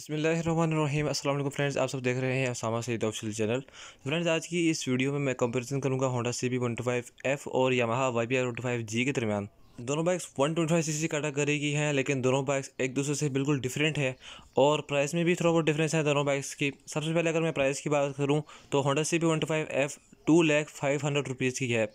बसमिलीम असल फ्रेंड्स आप सब देख रहे हैं Usama Saeed official channel friends आज की इस वीडियो में मैं कंपैरिजन करूंगा Honda C B one two five F और Yamaha Y P R one two five G के दरमियान दोनों bikes one twenty five C C काटा की हैं लेकिन दोनों बाइक्स एक दूसरे से बिल्कुल डिफरेंट है और प्राइस में भी थोड़ा बहुत डिफरेंस है दोनों बाइक्स की सबसे पहले अगर मैं प्राइस की बात करूँ तो Honda C B one two five F two lakh five hundred rupees की है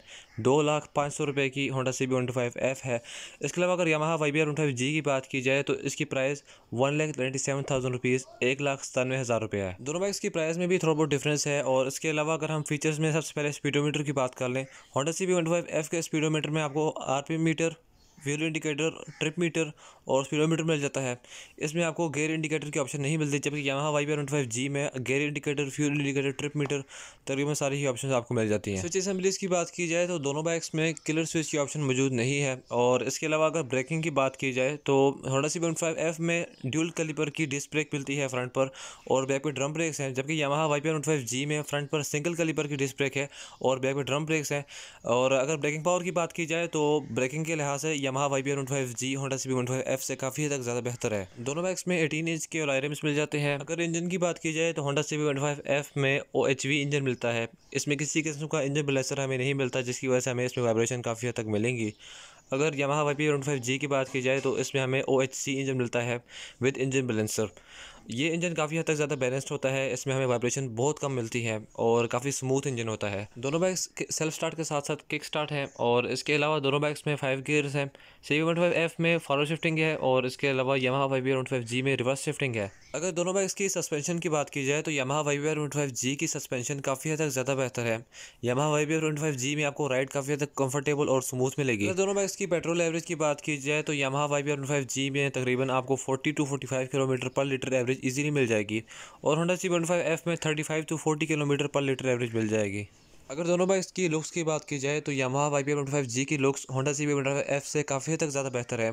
दो लाख पाँच सौ रुपये की Honda C B one five F है इसके अलावा अगर यहाँ Y B R one five G की बात की जाए तो इसकी price one lakh twenty seven thousand rupees एक लाख सतानवे हज़ार रुपये है दोनों बाइक्स की प्राइस में भी थोड़ा बहुत डिफरेंस है और इसके अलावा अगर हम फीचर्स में सबसे पहले स्पीडोमीटर की बात कर लें Honda C B one five F के स्पीडोमीटर में आपको R P meter value indicator trip meter और स्पीडोमीटर मिल जाता है इसमें आपको गेयर इंडिकेटर की ऑप्शन नहीं मिलती जबकि यहाँ वाई पी फाइव जी में gear indicator fuel indicator trip meter तकरीबन सारी ही ऑप्शन आपको मिल जाती हैं स्विच असम्बलीज की बात की जाए तो दोनों बाइक्स में किलर स्विच की ऑप्शन मौजूद नहीं है और इसके अलावा अगर ब्रेकिंग की बात की जाए तो Honda C point five F में ड्यूल कलीपर की डिस्क ब्रेक मिलती है फ्रंट पर और बैक पे ड्रम ब्रेक्स हैं जबकि यहाँ वाई पी फाइव जी में फ्रंट पर सिंगल कलीपर की डिस्क ब्रेक है और बैक पे ड्रम ब्रेक्स हैं और अगर ब्रेकिंग पावर की बात की जाए तो ब्रेकिंग के लिहाज से यहाँ Yamaha Y B one five G Honda C one five F से काफ़ी तक ज़्यादा बेहतर है दोनों बाइक्स में एटीन इंच के ओलायरम्स मिल जाते हैं अगर इंजन की बात की जाए तो Honda C B one five F में ओ एच वी इंजन मिलता है इसमें किसी किस्म का इंजन ब्लेसर हमें नहीं मिलता जिसकी वजह से हमें इसमें वाइब्रेशन काफ़ी हद तक मिलेंगी अगर यहाँ Y P one five G की बात की जाए तो इसमें हमें ओ एच सी इंजन मिलता है विद इंजन बैलेंसर ये इंजन काफ़ी हद तक ज़्यादा बैलेंस्ड होता है इसमें हमें वाइब्रेशन बहुत कम मिलती है और काफ़ी स्मूथ इंजन होता है दोनों बाइक्स सेल्फ स्टार्ट के साथ साथ किक स्टार्ट है और इसके अलावा दोनों बाइक्स में फाइव गियर्स हैं सी वन फाइव एफ में फॉरवर्ड शिफ्टिंग है और इसके अलावा यमा वाई वन फाइव जी में रिवर्स शिफ्टिंग है अगर दोनों बाइक्स की सस्पेंशन की बात की जाए तो Yamaha Y one five G की सस्पेंशन काफ़ी हद तक ज़्यादा बेहतर है Yamaha Y one five G में आपको राइड काफ़ी हद तक कम्फर्टेबल और स्मूथ मिलेगी दोनों बाइक्स इसकी पेट्रोल एवरेज की बात की जाए तो यामा वाई बी जी में तकरीबन आपको 40 to 45 kilometre per litre average easily मिल जाएगी और होंडा सी वन एफ़ में 35 to 40 kilometre per litre average मिल जाएगी अगर दोनों बाइक्स की लुक्स की बात की जाए तो यमा वाई पी फाइव जी की looks Honda C B F से काफ़ी हद तक ज़्यादा बेहतर है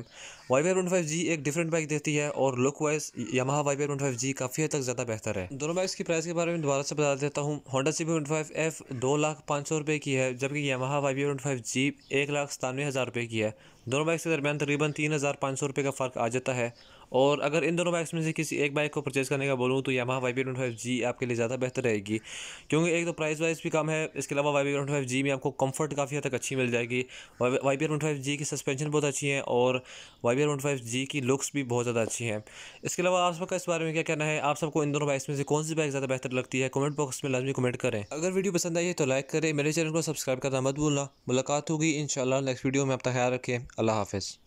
वाई पी फाइव जी एक डिफरेंट बाइक देती है और look wise Yamaha Y P five G काफ़ी हद तक ज़्यादा बेहतर है दोनों बाइक्स की प्राइस के बारे में दोबारा से बता देता हूँ Honda C B five F दो लाख पाँच सौ रुपये की है जबकि यमा वाई पी फाइव जी एक लाख सतानवे हज़ार रुपये की है दोनों बाइक्स के दरमियान तकरीबन तीन हज़ार पाँच सौ रुपये का फ़र्क आ जाता है और अगर इन दोनों बाइक्स में से किसी एक बाइक को परचेज़ करने का बोलूँ तो यहाँ वाई पी फाइव जी आपके लिए ज़्यादा बेहतर रहेगी क्योंकि एक तो प्राइस वाइज भी कम है इसके अलावा वाई पी फाइव जी में आपको कम्फर्ट काफ़ी हद तक अच्छी मिल जाएगी वाई पी फाइव जी की सस्पेंशन बहुत अच्छी है और वाई पी फाइव जी की लुक्स भी बहुत ज़्यादा अच्छी हैं इसके अलावा आप सबका इस बारे में क्या कहना है आप सबको इन दोनों बाइक्स में से कौन सी बाइक ज़्यादा बेहतर लगती है कमेंट बॉक्स में लाजमी कमेंट करें अगर वीडियो पसंद आई है तो लाइक करें मेरे चैनल को सब्सक्राइब करना मत भूलना मुलाकात होगी इन नेक्स्ट वीडियो में अपना ख्याल रखें अल्लाह हाफिज़